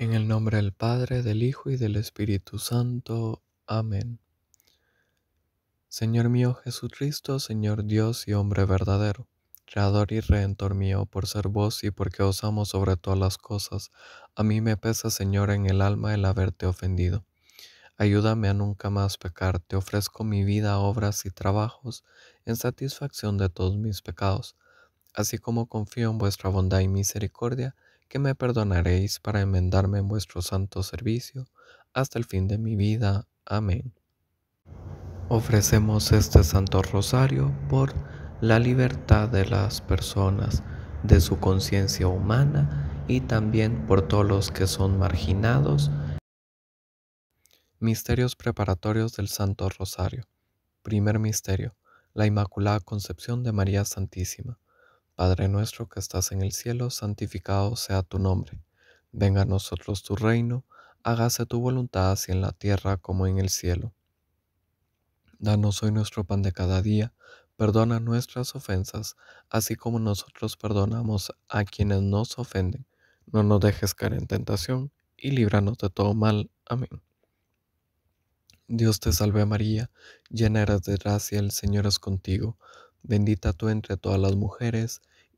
En el nombre del Padre, del Hijo y del Espíritu Santo. Amén. Señor mío Jesucristo, Señor Dios y hombre verdadero, Creador y Redentor mío, por ser vos y porque os amo sobre todas las cosas, a mí me pesa, Señor, en el alma el haberte ofendido. Ayúdame a nunca más pecar, te ofrezco mi vida, obras y trabajos en satisfacción de todos mis pecados, así como confío en vuestra bondad y misericordia, que me perdonaréis para enmendarme en vuestro santo servicio hasta el fin de mi vida. Amén. Ofrecemos este Santo Rosario por la libertad de las personas, de su conciencia humana y también por todos los que son marginados. Misterios preparatorios del Santo Rosario. Primer misterio, la Inmaculada Concepción de María Santísima. Padre nuestro que estás en el cielo, santificado sea tu nombre. Venga a nosotros tu reino, hágase tu voluntad así en la tierra como en el cielo. Danos hoy nuestro pan de cada día, perdona nuestras ofensas, así como nosotros perdonamos a quienes nos ofenden. No nos dejes caer en tentación, y líbranos de todo mal. Amén. Dios te salve María, llena eres de gracia, el Señor es contigo. Bendita tú entre todas las mujeres,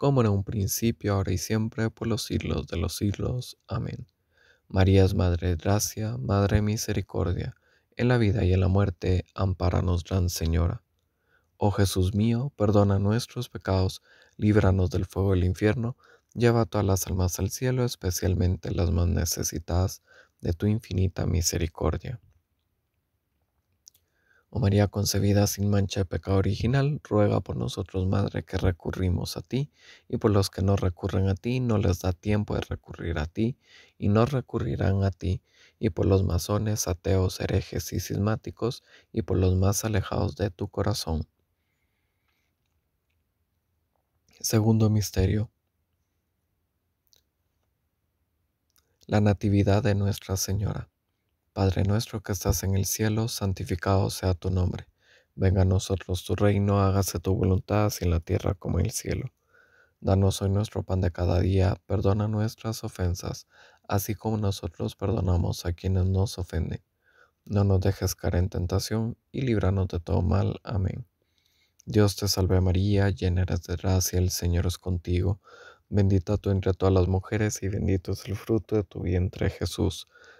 como en un principio, ahora y siempre, por los siglos de los siglos. Amén. María es Madre de Gracia, Madre de Misericordia, en la vida y en la muerte, amparanos, Gran Señora. Oh Jesús mío, perdona nuestros pecados, líbranos del fuego del infierno, lleva a todas las almas al cielo, especialmente las más necesitadas de tu infinita misericordia. O María concebida sin mancha de pecado original, ruega por nosotros, Madre, que recurrimos a ti, y por los que no recurren a ti, no les da tiempo de recurrir a ti, y no recurrirán a ti, y por los masones, ateos, herejes y cismáticos, y por los más alejados de tu corazón. Segundo misterio. La Natividad de Nuestra Señora. Padre nuestro que estás en el cielo, santificado sea tu nombre. Venga a nosotros tu reino, hágase tu voluntad, así en la tierra como en el cielo. Danos hoy nuestro pan de cada día, perdona nuestras ofensas, así como nosotros perdonamos a quienes nos ofenden. No nos dejes caer en tentación y líbranos de todo mal. Amén. Dios te salve María, llena eres de gracia, el Señor es contigo. Bendita tú entre todas las mujeres y bendito es el fruto de tu vientre Jesús.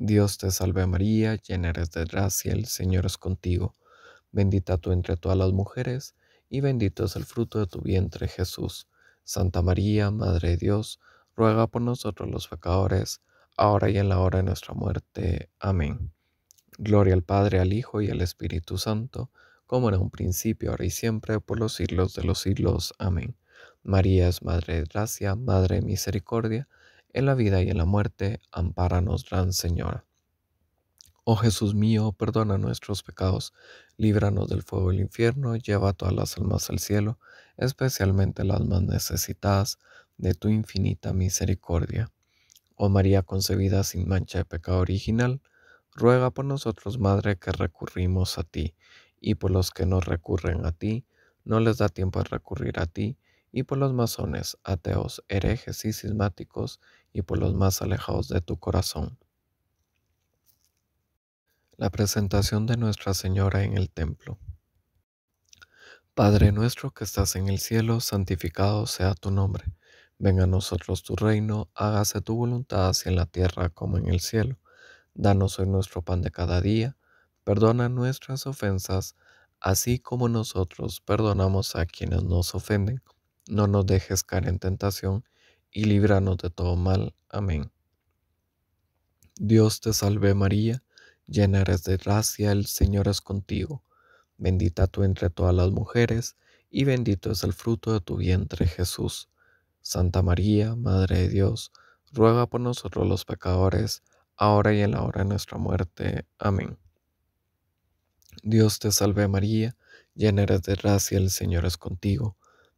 Dios te salve María, llena eres de gracia, el Señor es contigo. Bendita tú entre todas las mujeres, y bendito es el fruto de tu vientre Jesús. Santa María, Madre de Dios, ruega por nosotros los pecadores, ahora y en la hora de nuestra muerte. Amén. Gloria al Padre, al Hijo y al Espíritu Santo, como en un principio, ahora y siempre, por los siglos de los siglos. Amén. María es Madre de Gracia, Madre de Misericordia, en la vida y en la muerte, nos, Gran Señora. Oh Jesús mío, perdona nuestros pecados, líbranos del fuego del infierno, lleva a todas las almas al cielo, especialmente las más necesitadas de tu infinita misericordia. Oh María concebida sin mancha de pecado original, ruega por nosotros, Madre, que recurrimos a ti, y por los que no recurren a ti, no les da tiempo a recurrir a ti, y por los masones, ateos, herejes y cismáticos, y por los más alejados de tu corazón. La presentación de Nuestra Señora en el templo. Padre nuestro que estás en el cielo, santificado sea tu nombre. Venga a nosotros tu reino, hágase tu voluntad así en la tierra como en el cielo. Danos hoy nuestro pan de cada día. Perdona nuestras ofensas, así como nosotros perdonamos a quienes nos ofenden no nos dejes caer en tentación, y líbranos de todo mal. Amén. Dios te salve María, llena eres de gracia, el Señor es contigo. Bendita tú entre todas las mujeres, y bendito es el fruto de tu vientre Jesús. Santa María, Madre de Dios, ruega por nosotros los pecadores, ahora y en la hora de nuestra muerte. Amén. Dios te salve María, llena eres de gracia, el Señor es contigo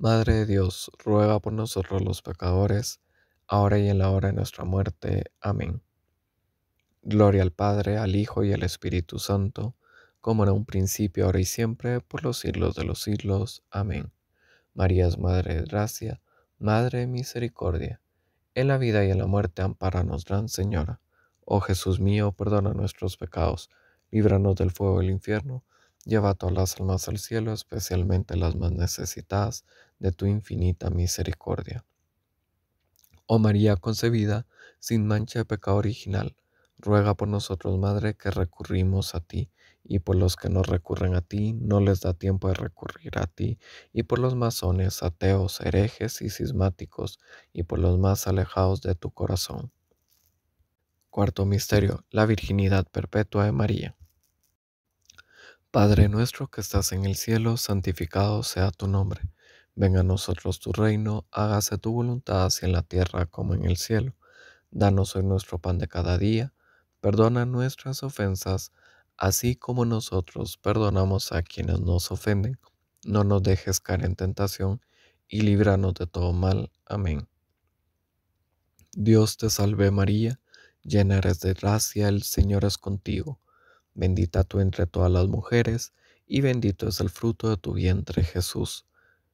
Madre de Dios, ruega por nosotros los pecadores, ahora y en la hora de nuestra muerte. Amén. Gloria al Padre, al Hijo y al Espíritu Santo, como era un principio, ahora y siempre, por los siglos de los siglos. Amén. María es Madre de Gracia, Madre de Misericordia. En la vida y en la muerte, amparanos, Gran Señora. Oh Jesús mío, perdona nuestros pecados, líbranos del fuego del infierno, lleva a todas las almas al cielo, especialmente las más necesitadas de tu infinita misericordia. Oh María concebida sin mancha de pecado original, ruega por nosotros, Madre, que recurrimos a ti, y por los que no recurren a ti, no les da tiempo de recurrir a ti, y por los masones, ateos, herejes y cismáticos, y por los más alejados de tu corazón. Cuarto misterio, la virginidad perpetua de María. Padre nuestro que estás en el cielo, santificado sea tu nombre. Venga a nosotros tu reino, hágase tu voluntad así en la tierra como en el cielo. Danos hoy nuestro pan de cada día, perdona nuestras ofensas, así como nosotros perdonamos a quienes nos ofenden. No nos dejes caer en tentación, y líbranos de todo mal. Amén. Dios te salve María, llena eres de gracia, el Señor es contigo. Bendita tú entre todas las mujeres, y bendito es el fruto de tu vientre Jesús.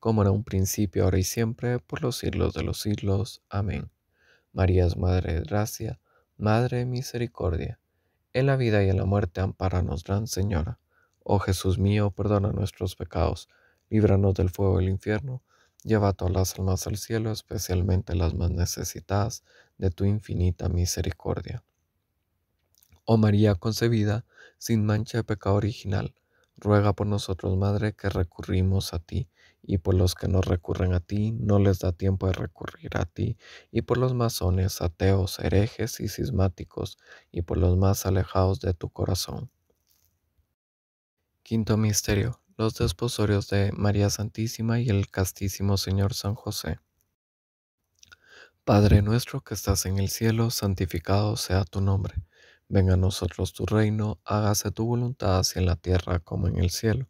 como era un principio, ahora y siempre, por los siglos de los siglos. Amén. María es Madre de Gracia, Madre de Misericordia. En la vida y en la muerte, amparanos, Gran Señora. Oh Jesús mío, perdona nuestros pecados, líbranos del fuego del infierno, lleva a todas las almas al cielo, especialmente las más necesitadas de tu infinita misericordia. Oh María concebida, sin mancha de pecado original, ruega por nosotros, Madre, que recurrimos a ti y por pues, los que no recurren a ti, no les da tiempo de recurrir a ti, y por pues, los masones, ateos, herejes y cismáticos, y por pues, los más alejados de tu corazón. Quinto Misterio. Los desposorios de María Santísima y el castísimo Señor San José. Padre nuestro que estás en el cielo, santificado sea tu nombre. Venga a nosotros tu reino, hágase tu voluntad así en la tierra como en el cielo.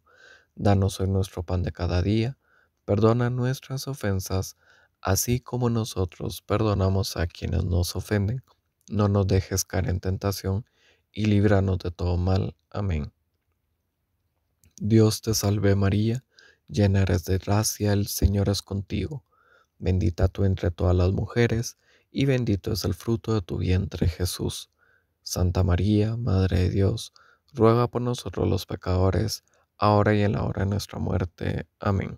Danos hoy nuestro pan de cada día Perdona nuestras ofensas, así como nosotros perdonamos a quienes nos ofenden. No nos dejes caer en tentación y líbranos de todo mal. Amén. Dios te salve María, llena eres de gracia, el Señor es contigo. Bendita tú entre todas las mujeres, y bendito es el fruto de tu vientre Jesús. Santa María, Madre de Dios, ruega por nosotros los pecadores, ahora y en la hora de nuestra muerte. Amén.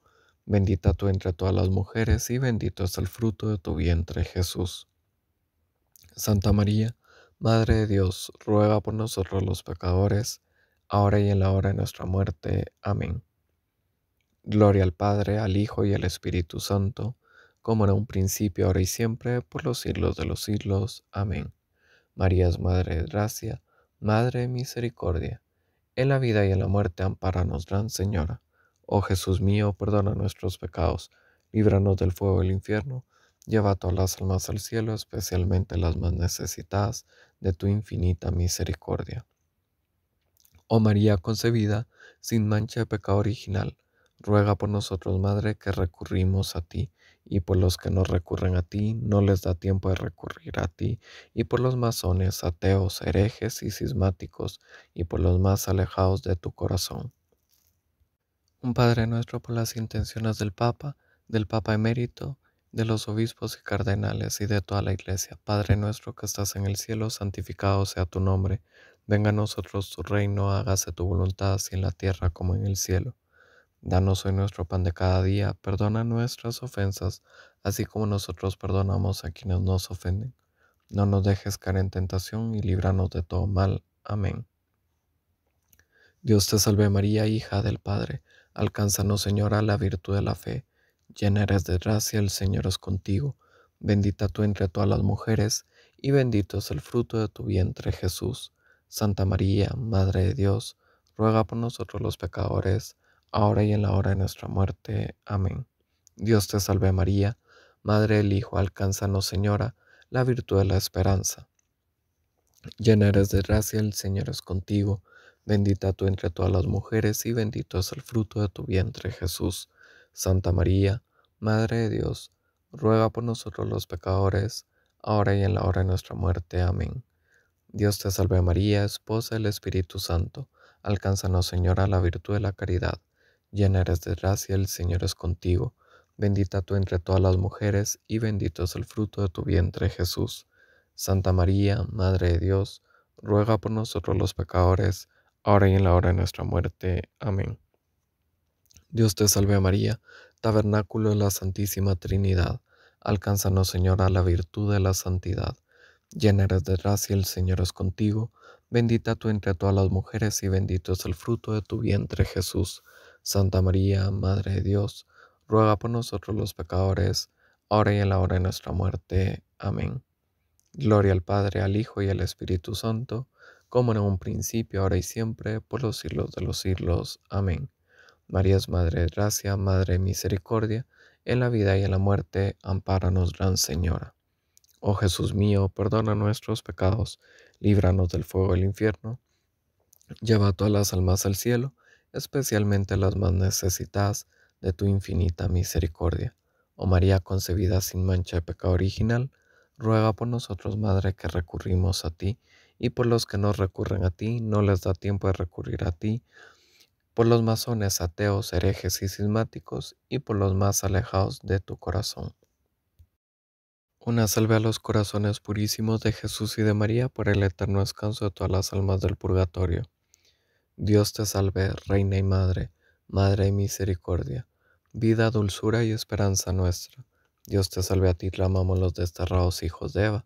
Bendita tú entre todas las mujeres y bendito es el fruto de tu vientre, Jesús. Santa María, Madre de Dios, ruega por nosotros los pecadores, ahora y en la hora de nuestra muerte. Amén. Gloria al Padre, al Hijo y al Espíritu Santo, como era un principio, ahora y siempre, por los siglos de los siglos. Amén. María es Madre de Gracia, Madre de Misericordia. En la vida y en la muerte, amparanos, Gran Señora. Oh Jesús mío, perdona nuestros pecados, líbranos del fuego del infierno, lleva a todas las almas al cielo, especialmente las más necesitadas de tu infinita misericordia. Oh María concebida, sin mancha de pecado original, ruega por nosotros, Madre, que recurrimos a ti, y por los que no recurren a ti, no les da tiempo de recurrir a ti, y por los masones, ateos, herejes y cismáticos, y por los más alejados de tu corazón. Un Padre nuestro por las intenciones del Papa, del Papa emérito, de los obispos y cardenales y de toda la Iglesia. Padre nuestro que estás en el cielo, santificado sea tu nombre. Venga a nosotros tu reino, hágase tu voluntad, así en la tierra como en el cielo. Danos hoy nuestro pan de cada día, perdona nuestras ofensas, así como nosotros perdonamos a quienes nos ofenden. No nos dejes caer en tentación y líbranos de todo mal. Amén. Dios te salve María, hija del Padre Alcánzanos, Señora, la virtud de la fe. Llena eres de gracia, el Señor es contigo. Bendita tú entre todas las mujeres, y bendito es el fruto de tu vientre, Jesús. Santa María, Madre de Dios, ruega por nosotros los pecadores, ahora y en la hora de nuestra muerte. Amén. Dios te salve María, Madre del Hijo, alcánzanos, Señora, la virtud de la esperanza. Llena eres de gracia, el Señor es contigo bendita tú entre todas las mujeres y bendito es el fruto de tu vientre Jesús. Santa María, Madre de Dios, ruega por nosotros los pecadores, ahora y en la hora de nuestra muerte. Amén. Dios te salve María, esposa del Espíritu Santo, alcánzanos Señora la virtud de la caridad, llena eres de gracia, el Señor es contigo, bendita tú entre todas las mujeres y bendito es el fruto de tu vientre Jesús. Santa María, Madre de Dios, ruega por nosotros los pecadores, ahora y en la hora de nuestra muerte. Amén. Dios te salve María, tabernáculo de la Santísima Trinidad. Alcánzanos, Señora, la virtud de la santidad. Llena eres de gracia, el Señor es contigo. Bendita tú entre todas las mujeres y bendito es el fruto de tu vientre, Jesús. Santa María, Madre de Dios, ruega por nosotros los pecadores, ahora y en la hora de nuestra muerte. Amén. Gloria al Padre, al Hijo y al Espíritu Santo como en un principio, ahora y siempre, por los siglos de los siglos. Amén. María es Madre de Gracia, Madre de Misericordia, en la vida y en la muerte, ampáranos, Gran Señora. Oh Jesús mío, perdona nuestros pecados, líbranos del fuego del infierno, lleva a todas las almas al cielo, especialmente las más necesitadas de tu infinita misericordia. Oh María concebida sin mancha de pecado original, ruega por nosotros, Madre, que recurrimos a ti y por los que no recurren a ti, no les da tiempo de recurrir a ti, por los masones ateos, herejes y cismáticos, y por los más alejados de tu corazón. Una salve a los corazones purísimos de Jesús y de María por el eterno descanso de todas las almas del purgatorio. Dios te salve, Reina y Madre, Madre y Misericordia, vida, dulzura y esperanza nuestra. Dios te salve a ti, clamamos los desterrados hijos de Eva.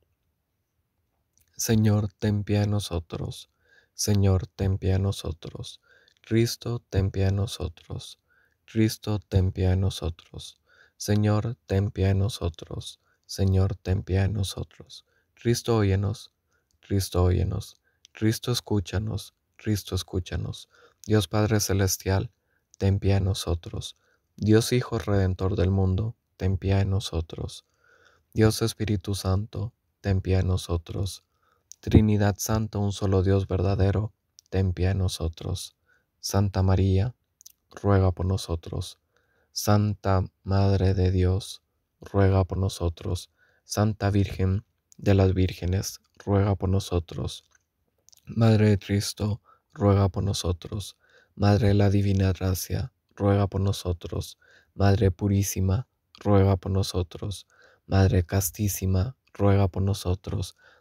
Señor, ten piedad de nosotros. Señor, ten piedad a nosotros. Cristo, ten piedad a nosotros. Cristo, ten piedad a nosotros. Señor, ten piedad a nosotros. Señor, ten piedad de nosotros. Cristo, óyenos. Cristo, óyenos. Cristo, escúchanos. Cristo, escúchanos. Dios Padre Celestial, ten piedad a nosotros. Dios Hijo Redentor del mundo, ten piedad a nosotros. Dios Espíritu Santo, ten piedad a nosotros. Trinidad Santa, un solo Dios verdadero, ten en nosotros. Santa María, ruega por nosotros. Santa Madre de Dios, ruega por nosotros. Santa Virgen de las Vírgenes, ruega por nosotros. Madre de Cristo, ruega por nosotros. Madre de la Divina Gracia, ruega por nosotros. Madre Purísima, ruega por nosotros. Madre Castísima, ruega por nosotros.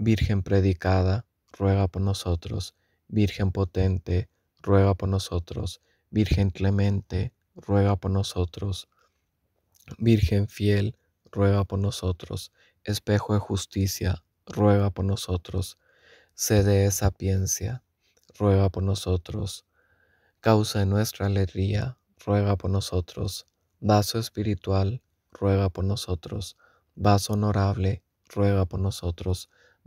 Virgen predicada, ruega por nosotros. Virgen potente, ruega por nosotros. Virgen clemente, ruega por nosotros. Virgen fiel, ruega por nosotros. Espejo de justicia, ruega por nosotros. Sede de sapiencia, ruega por nosotros. Causa de nuestra alegría, ruega por nosotros. Vaso espiritual, ruega por nosotros. Vaso honorable, ruega por nosotros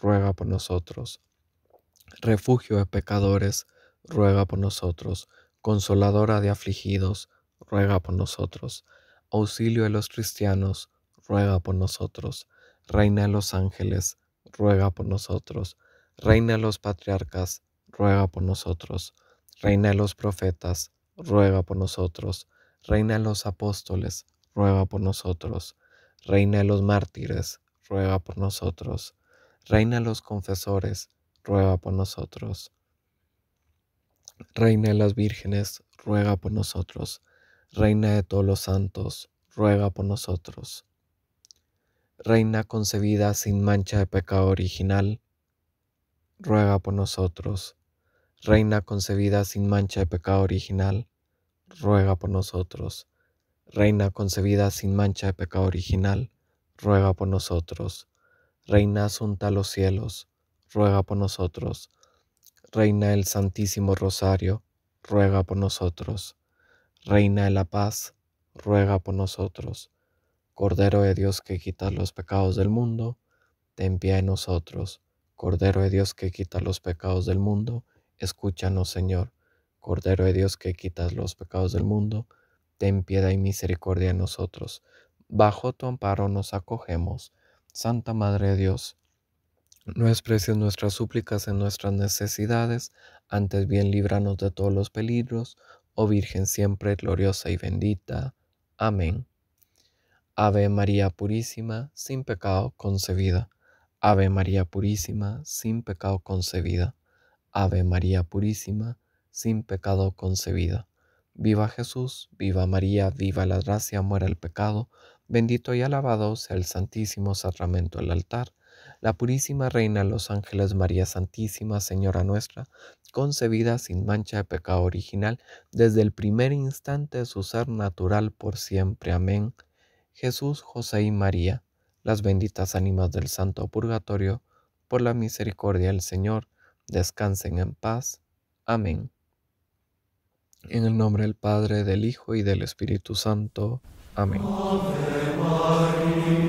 ruega por nosotros. Refugio de pecadores, ruega por nosotros. Consoladora de afligidos, ruega por nosotros. Auxilio de los cristianos, ruega por nosotros. Reina de los ángeles, ruega por nosotros. Reina de los patriarcas, ruega por nosotros. Reina de los profetas, ruega por nosotros. Reina de los apóstoles, ruega por nosotros. Reina de los mártires, ruega por nosotros. Reina los confesores, ruega por nosotros. Reina de las vírgenes, ruega por nosotros. Reina de todos los santos, ruega por nosotros. Reina concebida sin mancha de pecado original, ruega por nosotros. Reina concebida sin mancha de pecado original, ruega por nosotros. Reina concebida sin mancha de pecado original, ruega por nosotros. Reina asunta a los cielos, ruega por nosotros. Reina el Santísimo Rosario, ruega por nosotros. Reina de la Paz, ruega por nosotros. Cordero de Dios que quita los pecados del mundo, ten piedad de nosotros. Cordero de Dios que quita los pecados del mundo, escúchanos Señor. Cordero de Dios que quitas los pecados del mundo, ten piedad y misericordia de nosotros. Bajo tu amparo nos acogemos Santa Madre de Dios, no expreses nuestras súplicas en nuestras necesidades, antes bien líbranos de todos los peligros, oh Virgen siempre gloriosa y bendita. Amén. Ave María Purísima, sin pecado concebida. Ave María Purísima, sin pecado concebida. Ave María Purísima, sin pecado concebida. Viva Jesús, viva María, viva la gracia, muera el pecado Bendito y alabado sea el Santísimo Sacramento del altar, la Purísima Reina de los Ángeles María Santísima, Señora nuestra, concebida sin mancha de pecado original, desde el primer instante de su ser natural por siempre. Amén. Jesús, José y María, las benditas ánimas del Santo Purgatorio, por la misericordia del Señor, descansen en paz. Amén. En el nombre del Padre, del Hijo y del Espíritu Santo. Amém. Ave Maria.